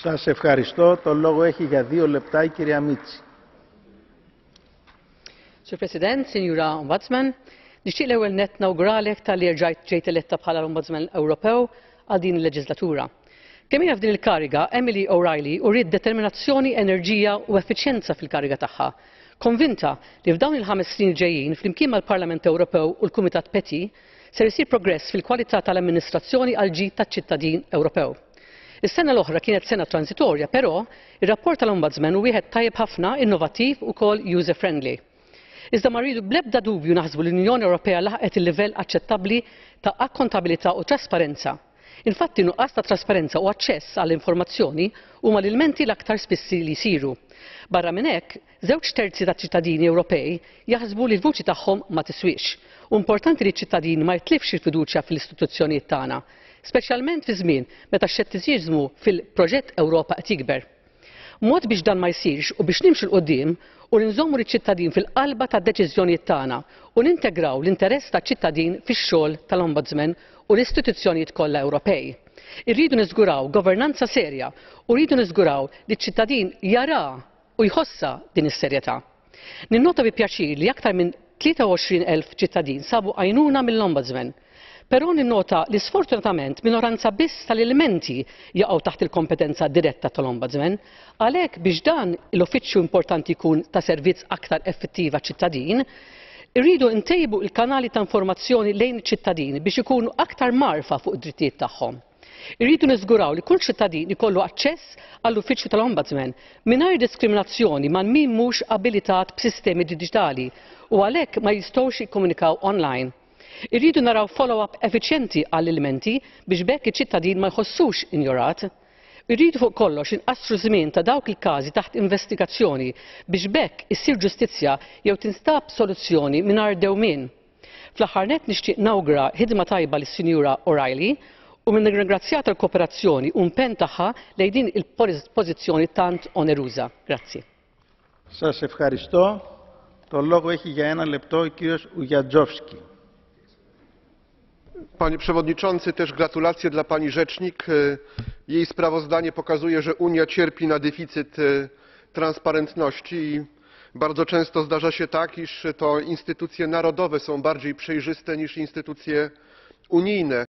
Σας ευχαριστώ. Το λόγο έχει για δύο λεπτά η κυρία Μίτση. Sir President, Signora Ombudsman, nixtieq l-ewwel nett nawgralek tal-li ġejt eletta bħala l-Ombudsman Ewropew għal din il-leġislatura. Kemm hija f'din il-kariga, Emily O'Reilly uriet determinazzjoni, enerġija u effiċjenza fil-kariga tagħha. Konvinta li f'dawn il-ħames snin ġejjin flimkien mal-Parlament Ewropew u l-Kumitat Peti ser isir progress fil-kwalità tal-amministrazzjoni għal ġid taċ-ċittadin Ewropew. Is-sena l-oħra kienet sena transitorja, però ir-rapport tal-Ombudsman u wieħed tajjeb ħafna, innovattiv u kol user-friendly. Iżda ma rridu b-ebda dubju naħsbu l-Unjoni Ewropea laħqet il-livell aċċettabbli ta' akkontabilità u trasparenza. Infatti nuqqas ta' trasparenza u aċċess għall informazzjoni huma l-ilmenti l-aktar spissi li jsiru. Barra minn hekk, żewġ terzi ta' ċittadini Ewropej jaħsbu li l-vuċi tagħhom ma tiswix. U importanti li ċ-ċittadini ma jitlifx il-fiduċja fl-istituzzjonijiet tagħna speċjalment fi żmien meta x fil-proġett Ewropa qed mod biex dan ma jsirx u biex nimx l-qoddim u nżommu l-ċittadin fil-qalba ta' deċiżjonijiet tagħna u nintegraw l-interess ta' ċittadin fix-xogħol tal-Ombudsman u l-istituzzjonijiet kollha Ewropej. Irridu niżguraw governanza serja u rridu niżguraw li ċ-ċittadin jara u jħossa din is-serjetà. Ninnota bi pjaċir li aktar minn 23,000 ċittadin sabu għajnuna mill-Ombudsman Però ninnota li sfortunatament minoranza biss tal-elementi jaqgħu taħt il-kompetenza diretta tal-Ombudsman, għalhekk biex dan l-uffiċċju importanti jkun ta' servizz aktar effettiva ċittadin, irridu ntejbu il-kanali ta' informazzjoni lejn iċ-ċittadin biex ikunu aktar marfa fuq id-drittijiet tagħhom. Irridu niżguraw li kull ċittadin ikollu aċċess għall-uffiċċju tal-Ombudsman mingħajr diskriminazzjoni ma' min mhux abilitat b'sistemi digitali u għalhekk ma jistgħux jikkomunikaw online. Irridu naraw follow-up effiċjenti għall-ilmenti biex bekk iċ-ċittadin ma jħossux injorat. Irridu fuq kollox inqasru żmien ta' dawk il-każi taħt investigazzjoni biex bekk issir ġustizzja jew tinstab soluzzjoni mingħajr dewmien. Fl-aħħar net nixtieq nawgra ħidma tajba lis-Sinjura O'Reilly u minn ringrazzjata l-kooperazzjoni un pen taħħa lejn din il-pożizzjoni tant oneruża. Grazzi. Sa ευχαριστώ. Tollogu eħi έχει για ένα λεπτό ο panie przewodniczący! też gratulacje dla pani rzecznik. E, jej sprawozdanie pokazuje że unia cierpi na deficyt e, transparentności i bardzo często zdarza się tak iż to instytucje narodowe są bardziej przejrzyste niż instytucje unijne.